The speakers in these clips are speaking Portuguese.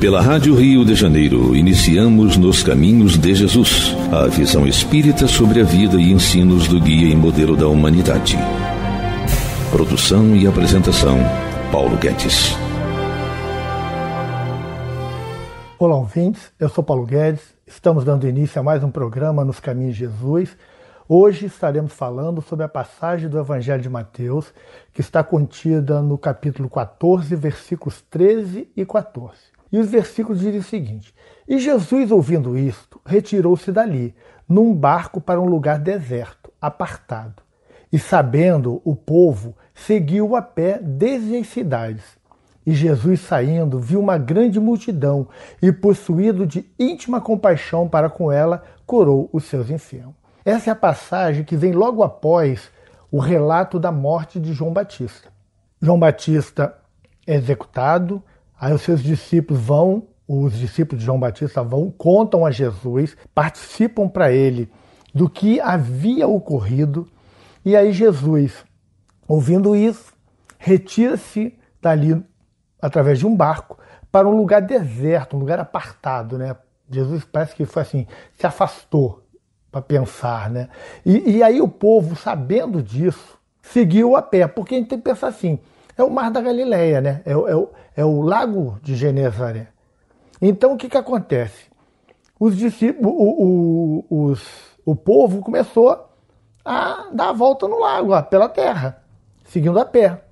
Pela Rádio Rio de Janeiro, iniciamos Nos Caminhos de Jesus, a visão espírita sobre a vida e ensinos do guia e modelo da humanidade. Produção e apresentação, Paulo Guedes. Olá, ouvintes. Eu sou Paulo Guedes. Estamos dando início a mais um programa Nos Caminhos de Jesus. Hoje estaremos falando sobre a passagem do Evangelho de Mateus, que está contida no capítulo 14, versículos 13 e 14. E os versículos dizem o seguinte: E Jesus, ouvindo isto, retirou-se dali, num barco para um lugar deserto, apartado. E sabendo o povo, seguiu a pé desde as cidades. E Jesus saindo, viu uma grande multidão e, possuído de íntima compaixão para com ela, curou os seus enfermos. Essa é a passagem que vem logo após o relato da morte de João Batista. João Batista é executado, Aí os seus discípulos vão, os discípulos de João Batista vão, contam a Jesus, participam para ele do que havia ocorrido. E aí Jesus, ouvindo isso, retira-se dali através de um barco para um lugar deserto, um lugar apartado, né? Jesus parece que foi assim, se afastou para pensar, né? E, e aí o povo, sabendo disso, seguiu a pé, porque a gente tem que pensar assim: é o Mar da Galileia, né? é, é, o, é o Lago de Genezaré. Então o que, que acontece? Os discípulos, o, o, os, o povo começou a dar a volta no lago, ó, pela terra, seguindo a pé.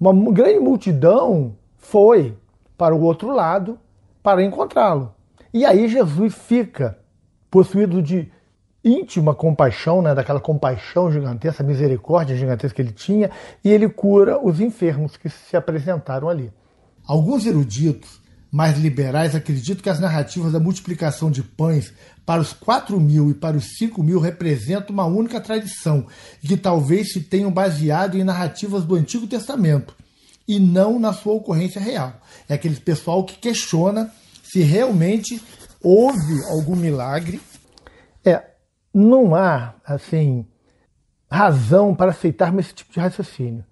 Uma grande multidão foi para o outro lado para encontrá-lo. E aí Jesus fica possuído de íntima compaixão, né, daquela compaixão gigantesca, misericórdia gigantesca que ele tinha, e ele cura os enfermos que se apresentaram ali. Alguns eruditos mais liberais acreditam que as narrativas da multiplicação de pães para os 4 mil e para os 5 mil representam uma única tradição e que talvez se tenham baseado em narrativas do Antigo Testamento e não na sua ocorrência real. É aquele pessoal que questiona se realmente houve algum milagre não há, assim, razão para aceitarmos esse tipo de raciocínio,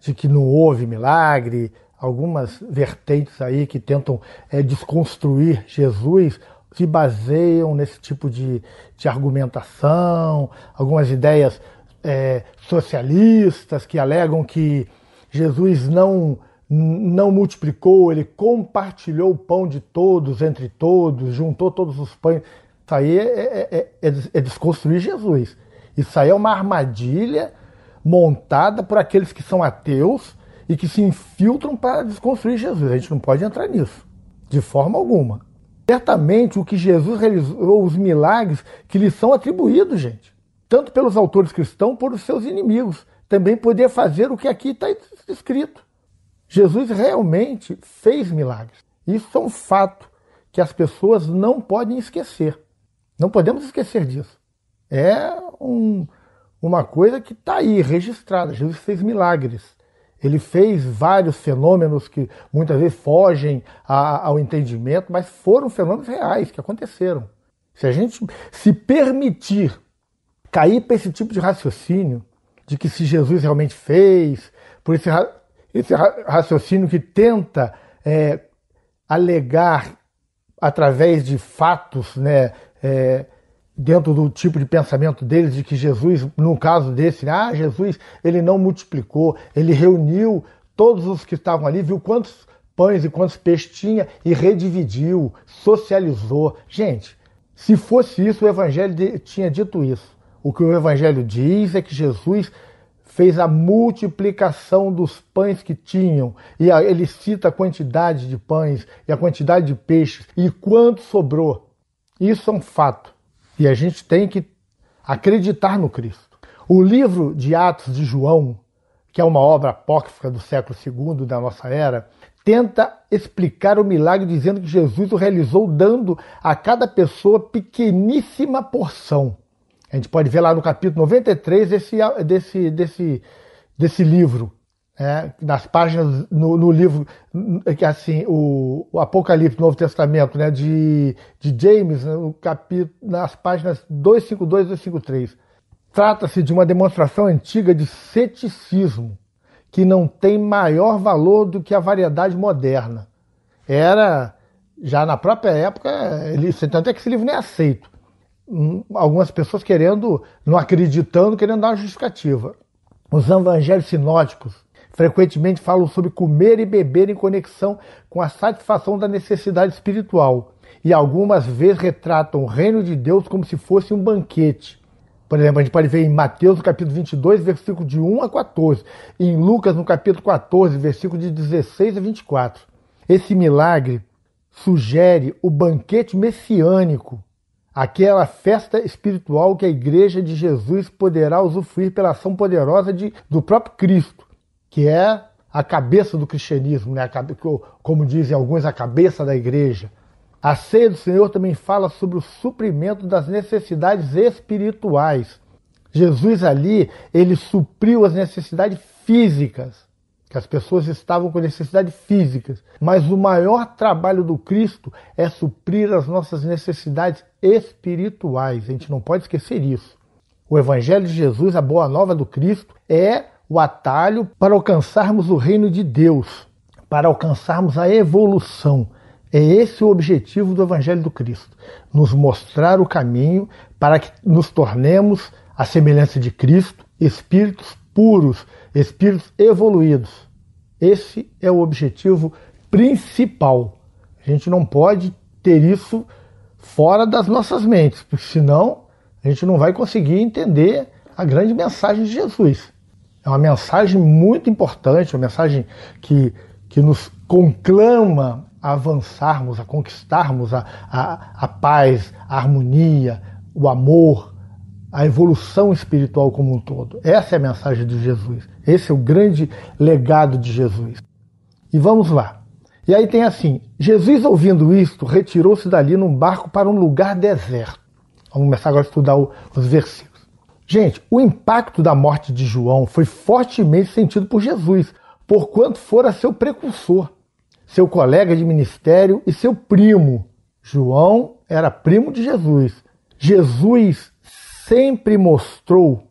de que não houve milagre, algumas vertentes aí que tentam é, desconstruir Jesus se baseiam nesse tipo de, de argumentação, algumas ideias é, socialistas que alegam que Jesus não não multiplicou, ele compartilhou o pão de todos entre todos, juntou todos os pães. Isso aí é, é, é, é, é desconstruir Jesus. Isso aí é uma armadilha montada por aqueles que são ateus e que se infiltram para desconstruir Jesus. A gente não pode entrar nisso, de forma alguma. Certamente o que Jesus realizou, os milagres que lhe são atribuídos, gente, tanto pelos autores cristãos por pelos seus inimigos, também poder fazer o que aqui está escrito. Jesus realmente fez milagres. Isso é um fato que as pessoas não podem esquecer. Não podemos esquecer disso. É um, uma coisa que está aí registrada. Jesus fez milagres. Ele fez vários fenômenos que muitas vezes fogem a, ao entendimento, mas foram fenômenos reais que aconteceram. Se a gente se permitir cair para esse tipo de raciocínio, de que se Jesus realmente fez, por esse, ra esse ra raciocínio que tenta é, alegar através de fatos né, é, dentro do tipo de pensamento deles de que Jesus, no caso desse, né, ah, Jesus, ele não multiplicou, ele reuniu todos os que estavam ali, viu quantos pães e quantos peixes tinha e redividiu, socializou. Gente, se fosse isso, o Evangelho de, tinha dito isso. O que o Evangelho diz é que Jesus fez a multiplicação dos pães que tinham, e a, ele cita a quantidade de pães e a quantidade de peixes, e quanto sobrou. Isso é um fato. E a gente tem que acreditar no Cristo. O livro de Atos de João, que é uma obra apócrifa do século II da nossa era, tenta explicar o milagre dizendo que Jesus o realizou dando a cada pessoa pequeníssima porção. A gente pode ver lá no capítulo 93 desse, desse, desse, desse livro é, nas páginas no, no livro que assim o, o, Apocalipse Novo Testamento né de, de James no né, capítulo nas páginas 252 e 253 trata-se de uma demonstração antiga de ceticismo que não tem maior valor do que a variedade moderna era já na própria época ele tanto é que esse livro nem é aceito hum, algumas pessoas querendo não acreditando querendo dar uma justificativa os evangelhos sinóticos Frequentemente falam sobre comer e beber em conexão com a satisfação da necessidade espiritual, e algumas vezes retratam o reino de Deus como se fosse um banquete. Por exemplo, a gente pode ver em Mateus, capítulo 22, versículo de 1 a 14, e em Lucas, no capítulo 14, versículo de 16 a 24. Esse milagre sugere o banquete messiânico, aquela festa espiritual que a Igreja de Jesus poderá usufruir pela ação poderosa de, do próprio Cristo que é a cabeça do cristianismo, né? como dizem alguns, a cabeça da igreja. A ceia do Senhor também fala sobre o suprimento das necessidades espirituais. Jesus ali, ele supriu as necessidades físicas, que as pessoas estavam com necessidades físicas, mas o maior trabalho do Cristo é suprir as nossas necessidades espirituais. A gente não pode esquecer isso. O Evangelho de Jesus, a boa nova do Cristo, é o atalho para alcançarmos o reino de Deus, para alcançarmos a evolução. É esse o objetivo do Evangelho do Cristo: nos mostrar o caminho para que nos tornemos a semelhança de Cristo, espíritos puros, espíritos evoluídos. Esse é o objetivo principal. A gente não pode ter isso fora das nossas mentes, porque senão a gente não vai conseguir entender a grande mensagem de Jesus. É uma mensagem muito importante, uma mensagem que, que nos conclama a avançarmos, a conquistarmos a, a, a paz, a harmonia, o amor, a evolução espiritual como um todo. Essa é a mensagem de Jesus. Esse é o grande legado de Jesus. E vamos lá. E aí tem assim: Jesus, ouvindo isto, retirou-se dali num barco para um lugar deserto. Vamos começar agora a estudar os versículos. Gente, o impacto da morte de João foi fortemente sentido por Jesus, porquanto fora seu precursor, seu colega de ministério e seu primo. João era primo de Jesus. Jesus sempre mostrou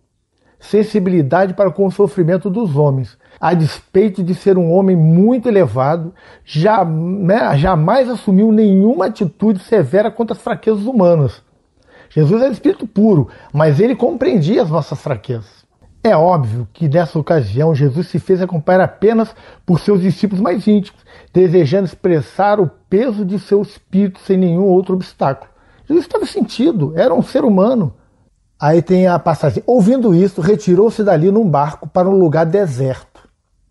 sensibilidade para com o sofrimento dos homens. A despeito de ser um homem muito elevado, jamais assumiu nenhuma atitude severa contra as fraquezas humanas. Jesus era espírito puro, mas ele compreendia as nossas fraquezas. É óbvio que nessa ocasião Jesus se fez acompanhar apenas por seus discípulos mais íntimos, desejando expressar o peso de seu espírito sem nenhum outro obstáculo. Jesus estava sentido, era um ser humano. Aí tem a passagem: ouvindo isso, retirou-se dali num barco para um lugar deserto.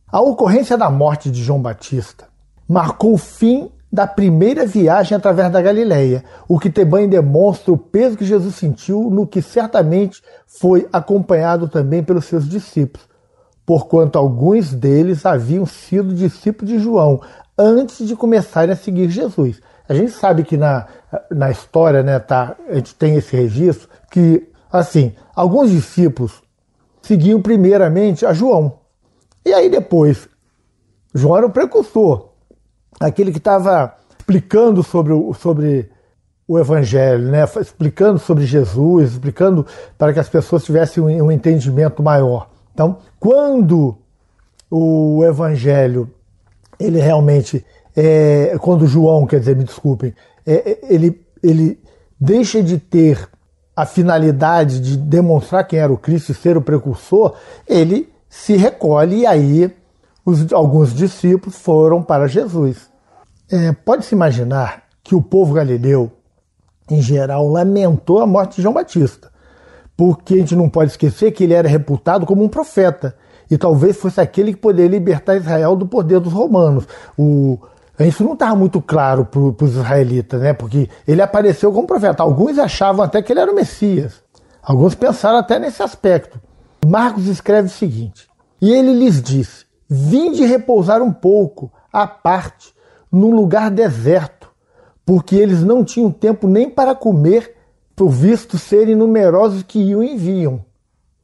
A ocorrência da morte de João Batista marcou o fim da primeira viagem através da Galileia, o que também demonstra o peso que Jesus sentiu no que certamente foi acompanhado também pelos seus discípulos, porquanto alguns deles haviam sido discípulos de João antes de começarem a seguir Jesus. A gente sabe que na, na história, né, tá, a gente tem esse registro que, assim, alguns discípulos seguiam primeiramente a João. E aí depois, João era o precursor, aquele que estava explicando sobre o, sobre o Evangelho, né? explicando sobre Jesus, explicando para que as pessoas tivessem um, um entendimento maior. Então, quando o Evangelho, ele realmente, é, quando João, quer dizer, me desculpem, é, é ele, ele deixa de ter a finalidade de demonstrar quem era o Cristo e ser o precursor, ele se recolhe e aí os, alguns discípulos foram para Jesus. É, Pode-se imaginar que o povo galileu, em geral, lamentou a morte de João Batista, porque a gente não pode esquecer que ele era reputado como um profeta e talvez fosse aquele que poderia libertar Israel do poder dos romanos. O, isso não estava muito claro para os israelitas, né? porque ele apareceu como profeta. Alguns achavam até que ele era o Messias. Alguns pensaram até nesse aspecto. Marcos escreve o seguinte: E ele lhes disse: Vinde repousar um pouco, à parte, num lugar deserto, porque eles não tinham tempo nem para comer, por visto serem numerosos que o enviam.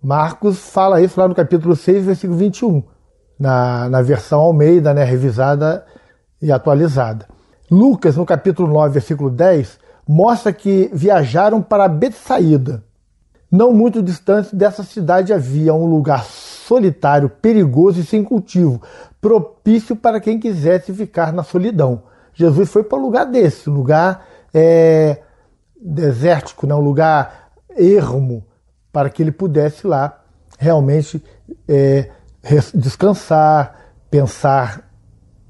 Marcos fala isso lá no capítulo 6, versículo 21, na, na versão Almeida, né, revisada e atualizada. Lucas, no capítulo 9, versículo 10, mostra que viajaram para Betsaída. Não muito distante dessa cidade havia um lugar solitário, perigoso e sem cultivo, propício para quem quisesse ficar na solidão. Jesus foi para um lugar desse, um lugar é, desértico, né? um lugar ermo, para que ele pudesse lá realmente é, descansar, pensar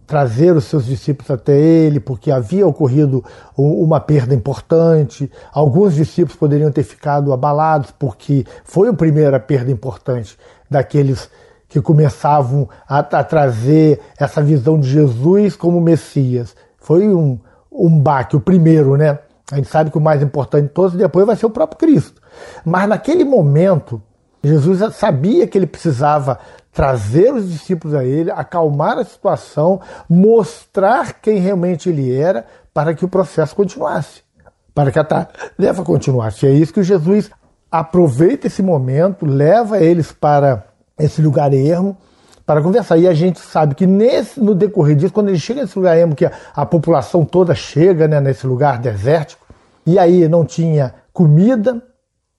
trazer os seus discípulos até ele, porque havia ocorrido uma perda importante. Alguns discípulos poderiam ter ficado abalados, porque foi a primeira perda importante daqueles que começavam a, a trazer essa visão de Jesus como Messias. Foi um, um baque, o primeiro, né? A gente sabe que o mais importante de todos depois vai ser o próprio Cristo. Mas naquele momento, Jesus sabia que ele precisava trazer os discípulos a ele, acalmar a situação, mostrar quem realmente ele era, para que o processo continuasse, para que a tarefa continuasse. E é isso que Jesus aproveita esse momento, leva eles para esse lugar ermo para conversar. E a gente sabe que nesse, no decorrer disso, quando ele chega nesse lugar ermo, que a, a população toda chega né, nesse lugar desértico, e aí não tinha comida,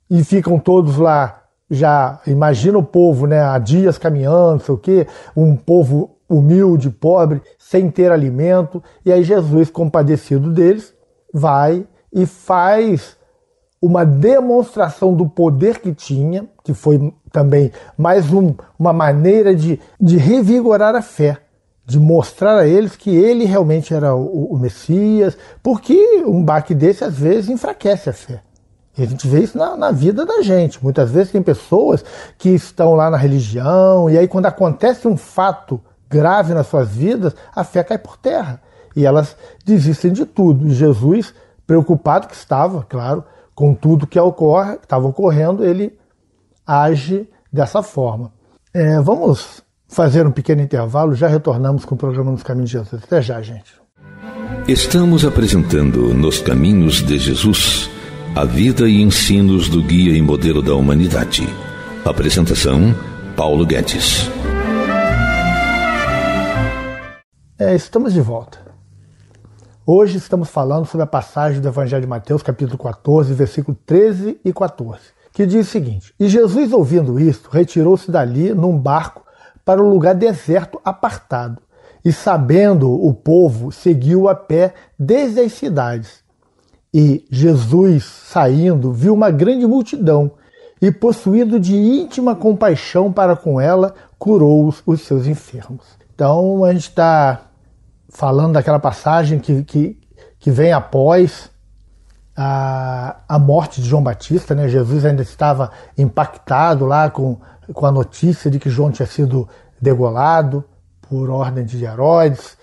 e ficam todos lá já imagina o povo, né, há dias caminhando, sei o quê, um povo humilde, pobre, sem ter alimento, e aí Jesus, compadecido deles, vai e faz uma demonstração do poder que tinha, que foi também mais um, uma maneira de, de revigorar a fé, de mostrar a eles que ele realmente era o, o Messias, porque um baque desse às vezes enfraquece a fé. E a gente vê isso na, na, vida da gente. Muitas vezes tem pessoas que estão lá na religião, e aí quando acontece um fato grave nas suas vidas, a fé cai por terra. E elas desistem de tudo. E Jesus, preocupado que estava, claro, com tudo que ocorre, que estava ocorrendo, ele age dessa forma. É, vamos fazer um pequeno intervalo, já retornamos com o programa Nos Caminhos de Jesus. Até já, gente. Estamos apresentando Nos Caminhos de Jesus a vida e ensinos do guia e modelo da humanidade. Apresentação: Paulo Guedes. É, estamos de volta. Hoje estamos falando sobre a passagem do Evangelho de Mateus, capítulo 14, versículo 13 e 14, que diz o seguinte: E Jesus, ouvindo isto, retirou-se dali num barco para um lugar deserto apartado. E sabendo o povo, seguiu a pé desde as cidades. E Jesus, saindo, viu uma grande multidão e, possuído de íntima compaixão para com ela, curou os, os seus enfermos. Então, a gente está falando daquela passagem que, que, que vem após a, a morte de João Batista, né? Jesus ainda estava impactado lá com, com a notícia de que João tinha sido degolado por ordem de Herodes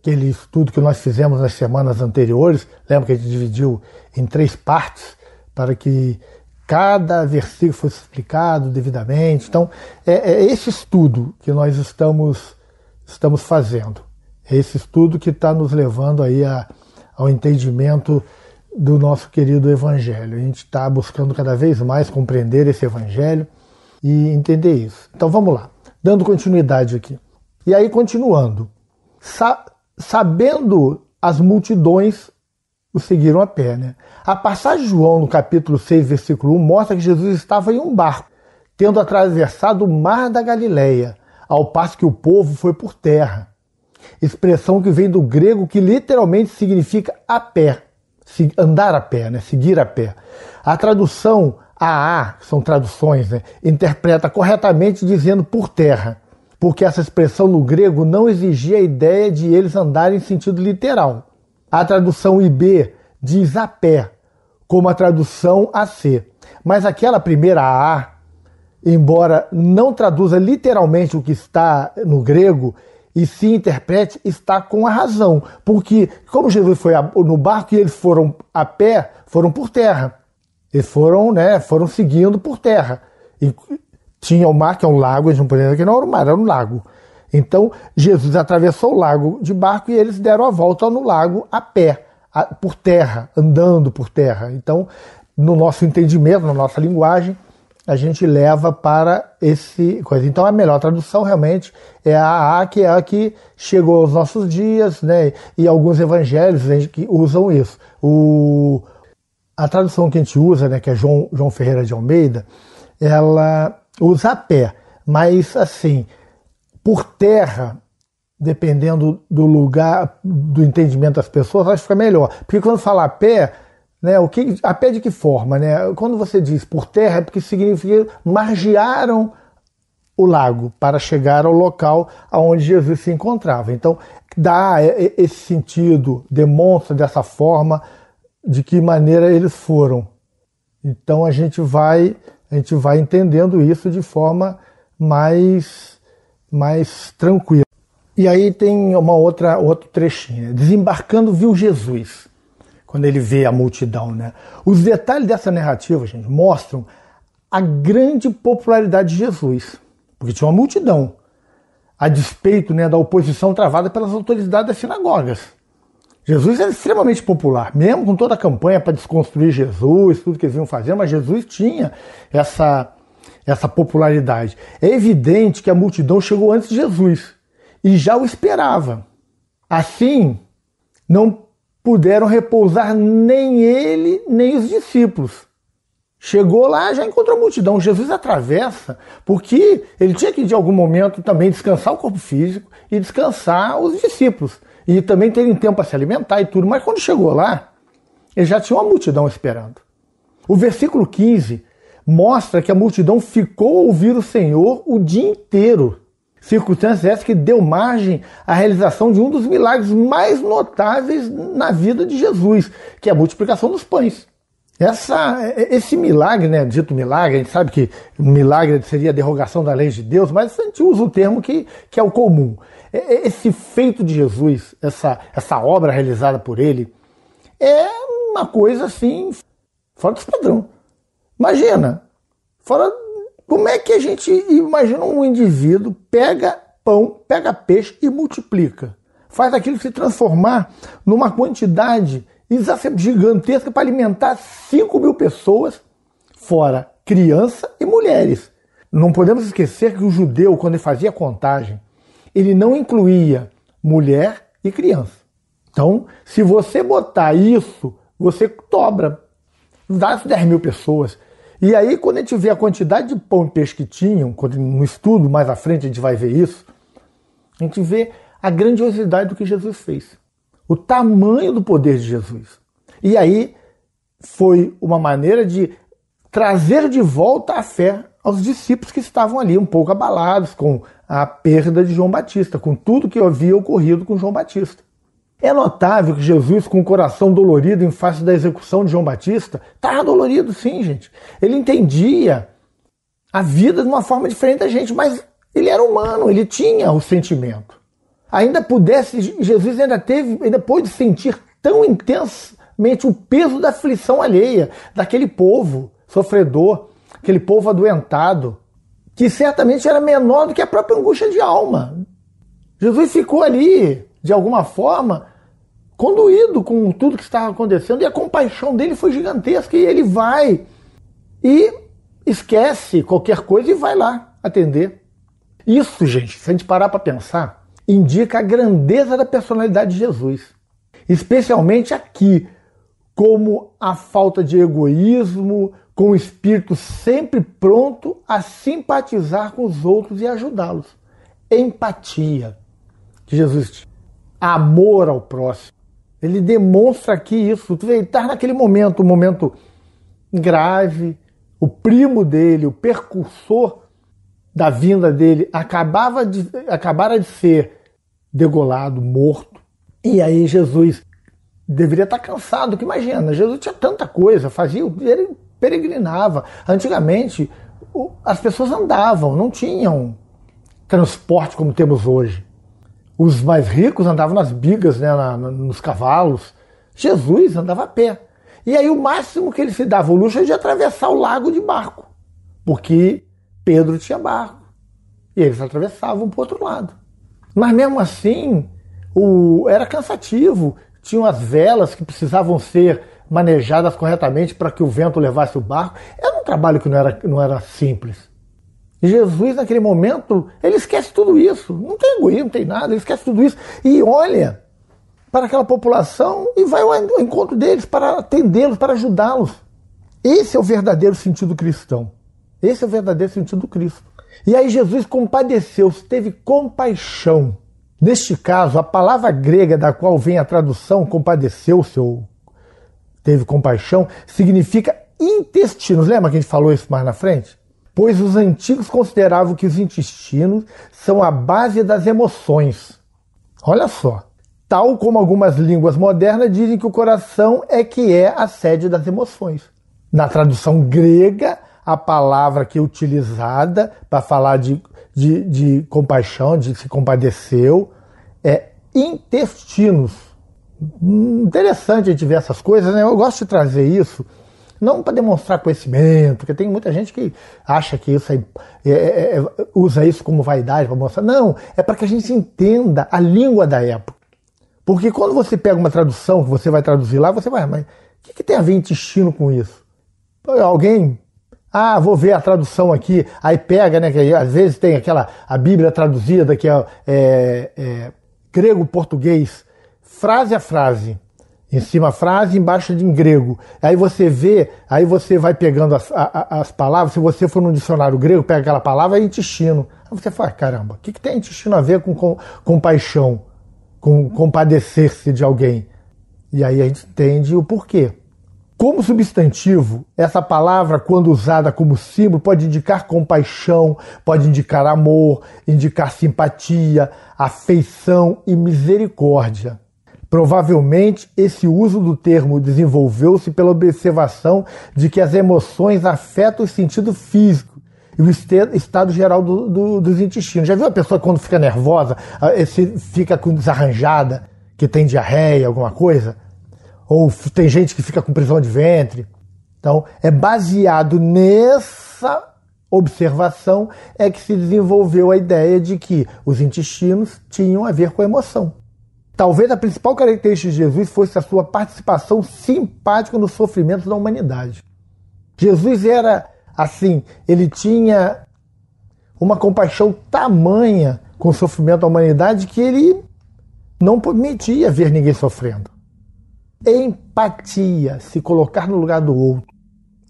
aquele estudo que nós fizemos nas semanas anteriores, lembra que a gente dividiu em três partes para que cada versículo fosse explicado devidamente. Então, é, é esse estudo que nós estamos, estamos fazendo. É esse estudo que está nos levando aí a, ao entendimento do nosso querido Evangelho. A gente está buscando cada vez mais compreender esse Evangelho e entender isso. Então vamos lá, dando continuidade aqui. E aí, continuando. Sa sabendo as multidões o seguiram a pé. Né? A passagem de João, no capítulo 6, versículo 1, mostra que Jesus estava em um barco, tendo atravessado o mar da Galileia, ao passo que o povo foi por terra. Expressão que vem do grego que literalmente significa a pé, andar a pé, né? seguir a pé. A tradução AA, que são traduções, né? interpreta corretamente dizendo por terra porque essa expressão no grego não exigia a ideia de eles andarem em sentido literal. A tradução IB diz a pé, como a tradução AC. Mas aquela primeira A, embora não traduza literalmente o que está no grego, e se interprete, está com a razão. Porque, como Jesus foi no barco e eles foram a pé, foram por terra. Eles foram, né, foram seguindo por terra. E, tinha o mar, que é um lago, eles não dizer que não era o mar, era um lago. Então, Jesus atravessou o lago de barco e eles deram a volta no lago a pé, a, por terra, andando por terra. Então, no nosso entendimento, na nossa linguagem, a gente leva para esse coisa. Então a melhor tradução realmente é a A, que é a que chegou aos nossos dias, né? E alguns evangelhos né, que usam isso. O, a tradução que a gente usa, né, que é João, João Ferreira de Almeida, ela usar pé, mas assim, por terra, dependendo do lugar, do entendimento das pessoas, acho que fica melhor. Porque quando falar pé, né, o que, a pé de que forma? Né? Quando você diz por terra, é porque significa margearam o lago para chegar ao local aonde Jesus se encontrava. Então, dá esse sentido, demonstra dessa forma de que maneira eles foram. Então, a gente vai a gente vai entendendo isso de forma mais, mais tranquila. E aí tem uma outra outro trechinho. Né? Desembarcando viu Jesus, quando ele vê a multidão. Né? Os detalhes dessa narrativa, gente, mostram a grande popularidade de Jesus, porque tinha uma multidão, a despeito né, da oposição travada pelas autoridades das sinagogas. Jesus era é extremamente popular, mesmo com toda a campanha para desconstruir Jesus, tudo que eles iam fazer, mas Jesus tinha essa, essa popularidade. É evidente que a multidão chegou antes de Jesus e já o esperava. Assim, não puderam repousar nem ele, nem os discípulos. Chegou lá, já encontrou a multidão. Jesus atravessa, porque ele tinha que, de algum momento, também descansar o corpo físico e descansar os discípulos e também terem tempo para se alimentar e tudo. Mas quando chegou lá, ele já tinha uma multidão esperando. O versículo 15 mostra que a multidão ficou a ouvir o Senhor o dia inteiro. Circunstância essa que deu margem à realização de um dos milagres mais notáveis na vida de Jesus, que é a multiplicação dos pães essa, esse milagre, né, dito milagre, a gente sabe que milagre seria a derrogação da lei de Deus, mas a gente usa o termo que, que é o comum. Esse feito de Jesus, essa, essa obra realizada por ele, é uma coisa assim, fora do padrão. Imagina, fora como é que a gente imagina um indivíduo pega pão, pega peixe e multiplica. Faz aquilo se transformar numa quantidade exacerba gigantesca, para alimentar 5 mil pessoas, fora criança e mulheres. Não podemos esquecer que o judeu, quando ele fazia contagem, ele não incluía mulher e criança. Então, se você botar isso, você dobra, das 10 mil pessoas. E aí, quando a gente vê a quantidade de pão e peixe que tinham, quando, no estudo mais à frente a gente vai ver isso, a gente vê a grandiosidade do que Jesus fez o tamanho do poder de Jesus. E aí foi uma maneira de trazer de volta a fé aos discípulos que estavam ali um pouco abalados com a perda de João Batista, com tudo que havia ocorrido com João Batista. É notável que Jesus, com o coração dolorido em face da execução de João Batista, estava dolorido sim, gente. Ele entendia a vida de uma forma diferente da gente, mas ele era humano, ele tinha o sentimento ainda pudesse, Jesus ainda teve, ainda pôde sentir tão intensamente o peso da aflição alheia, daquele povo sofredor, aquele povo adoentado, que certamente era menor do que a própria angústia de alma. Jesus ficou ali, de alguma forma, conduído com tudo que estava acontecendo e a compaixão dele foi gigantesca e ele vai e esquece qualquer coisa e vai lá atender. Isso, gente, se a gente parar para pensar, indica a grandeza da personalidade de Jesus, especialmente aqui, como a falta de egoísmo, com o espírito sempre pronto a simpatizar com os outros e ajudá-los. Empatia que Jesus tinha, amor ao próximo. Ele demonstra aqui isso. Tu estar tá naquele momento, um momento grave, o primo dele, o percursor da vinda dele, acabava de, acabara de ser degolado, morto. E aí Jesus deveria estar cansado, que imagina, Jesus tinha tanta coisa, fazia, ele peregrinava. Antigamente, as pessoas andavam, não tinham transporte como temos hoje. Os mais ricos andavam nas bigas, né, na, nos cavalos. Jesus andava a pé. E aí o máximo que ele se dava o luxo é de atravessar o lago de barco, porque Pedro tinha barco. E eles atravessavam para o outro lado. Mas mesmo assim, o, era cansativo. Tinham as velas que precisavam ser manejadas corretamente para que o vento levasse o barco. Era um trabalho que não era, não era simples. Jesus, naquele momento, ele esquece tudo isso. Não tem egoísmo, não tem nada, ele esquece tudo isso. E olha para aquela população e vai ao encontro deles para atendê-los, para ajudá-los. Esse é o verdadeiro sentido cristão. Esse é o verdadeiro sentido do Cristo. E aí Jesus compadeceu-se, teve compaixão. Neste caso, a palavra grega da qual vem a tradução compadeceu-se ou teve compaixão significa intestinos. Lembra que a gente falou isso mais na frente? Pois os antigos consideravam que os intestinos são a base das emoções. Olha só. Tal como algumas línguas modernas dizem que o coração é que é a sede das emoções. Na tradução grega, a palavra que é utilizada para falar de, de, de compaixão, de se compadeceu, é intestinos. Interessante a gente ver essas coisas, né? Eu gosto de trazer isso, não para demonstrar conhecimento, porque tem muita gente que acha que isso é, é, é, é usa isso como vaidade para mostrar. Não, é para que a gente entenda a língua da época. Porque quando você pega uma tradução que você vai traduzir lá, você vai, ah, mas o que, que tem a ver intestino com isso? Alguém ah, vou ver a tradução aqui. Aí pega, né? Que às vezes tem aquela a Bíblia traduzida que é, é, é grego-português, frase a frase. Em cima frase, embaixo de em grego. Aí você vê, aí você vai pegando as, a, as palavras. Se você for no dicionário grego, pega aquela palavra é intestino. Aí você fala, caramba, o que, que tem intestino a ver com, com compaixão? Com compadecer-se de alguém? E aí a gente entende o porquê. Como substantivo, essa palavra, quando usada como símbolo, pode indicar compaixão, pode indicar amor, indicar simpatia, afeição e misericórdia. Provavelmente, esse uso do termo desenvolveu-se pela observação de que as emoções afetam o sentido físico e o estado geral do, do, dos intestinos. Já viu a pessoa quando fica nervosa, ah, fica desarranjada, que tem diarreia, alguma coisa? Ou tem gente que fica com prisão de ventre. Então, é baseado nessa observação é que se desenvolveu a ideia de que os intestinos tinham a ver com a emoção. Talvez a principal característica de Jesus fosse a sua participação simpática no sofrimento da humanidade. Jesus era assim, ele tinha uma compaixão tamanha com o sofrimento da humanidade que ele não permitia ver ninguém sofrendo. Empatia, se colocar no lugar do outro.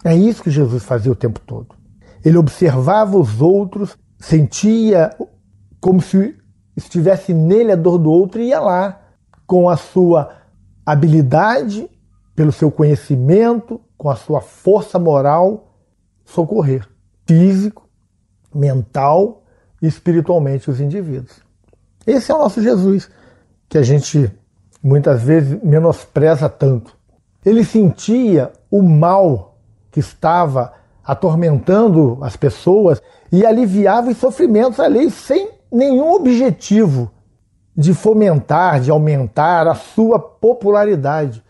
É isso que Jesus fazia o tempo todo. Ele observava os outros, sentia como se estivesse nele a dor do outro e ia lá com a sua habilidade, pelo seu conhecimento, com a sua força moral, socorrer físico, mental e espiritualmente os indivíduos. Esse é o nosso Jesus, que a gente muitas vezes menospreza tanto. Ele sentia o mal que estava atormentando as pessoas e aliviava os sofrimentos ali sem nenhum objetivo de fomentar, de aumentar a sua popularidade.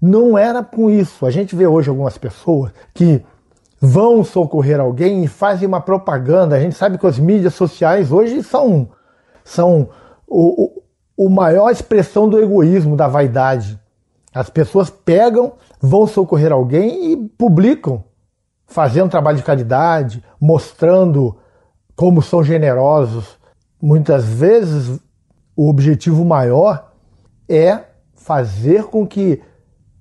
Não era com isso. A gente vê hoje algumas pessoas que vão socorrer alguém e fazem uma propaganda. A gente sabe que as mídias sociais hoje são, são o o maior expressão do egoísmo, da vaidade. As pessoas pegam, vão socorrer alguém e publicam, fazendo trabalho de caridade, mostrando como são generosos. Muitas vezes o objetivo maior é fazer com que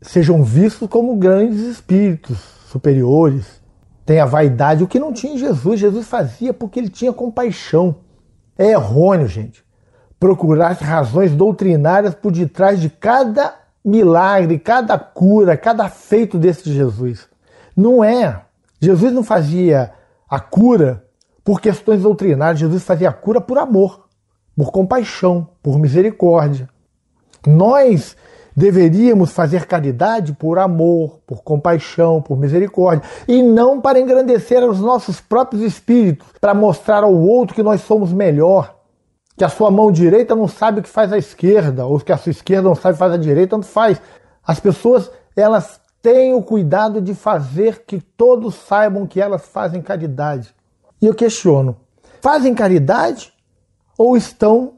sejam vistos como grandes espíritos superiores. Tem a vaidade, o que não tinha em Jesus. Jesus fazia porque ele tinha compaixão. É errôneo, gente procurar razões doutrinárias por detrás de cada milagre, cada cura, cada feito desse Jesus. Não é. Jesus não fazia a cura por questões doutrinárias, Jesus fazia a cura por amor, por compaixão, por misericórdia. Nós deveríamos fazer caridade por amor, por compaixão, por misericórdia, e não para engrandecer os nossos próprios espíritos, para mostrar ao outro que nós somos melhor que a sua mão direita não sabe o que faz a esquerda, ou que a sua esquerda não sabe o que faz a direita, tanto faz. As pessoas, elas têm o cuidado de fazer que todos saibam que elas fazem caridade. E eu questiono: fazem caridade ou estão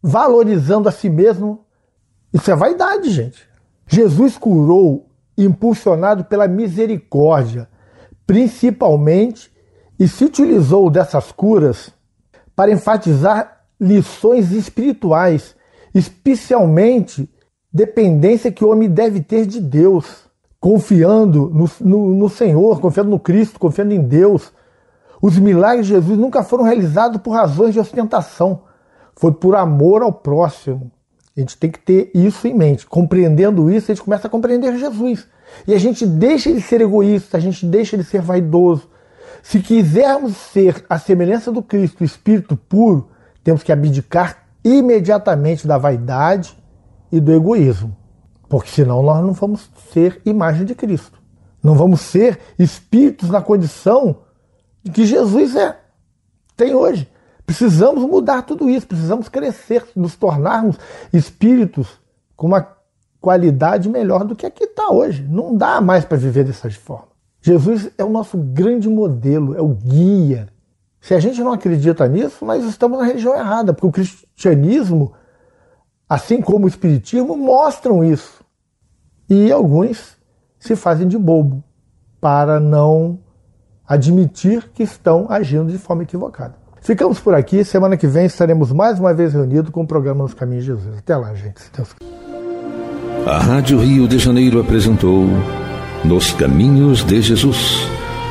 valorizando a si mesmo? Isso é vaidade, gente. Jesus curou, impulsionado pela misericórdia, principalmente, e se utilizou dessas curas para enfatizar lições espirituais, especialmente dependência que o homem deve ter de Deus, confiando no, no, no Senhor, confiando no Cristo, confiando em Deus. Os milagres de Jesus nunca foram realizados por razões de ostentação, foi por amor ao próximo. A gente tem que ter isso em mente. Compreendendo isso, a gente começa a compreender Jesus. E a gente deixa de ser egoísta, a gente deixa de ser vaidoso. Se quisermos ser a semelhança do Cristo, o Espírito puro, temos que abdicar imediatamente da vaidade e do egoísmo, porque senão nós não vamos ser imagem de Cristo. Não vamos ser espíritos na condição de que Jesus é, tem hoje. Precisamos mudar tudo isso, precisamos crescer, nos tornarmos espíritos com uma qualidade melhor do que a que está hoje. Não dá mais para viver dessa forma. Jesus é o nosso grande modelo, é o guia, se a gente não acredita nisso, nós estamos na religião errada, porque o cristianismo, assim como o espiritismo, mostram isso. E alguns se fazem de bobo para não admitir que estão agindo de forma equivocada. Ficamos por aqui. Semana que vem estaremos mais uma vez reunidos com o programa Nos Caminhos de Jesus. Até lá, gente. Deus... A Rádio Rio de Janeiro apresentou Nos Caminhos de Jesus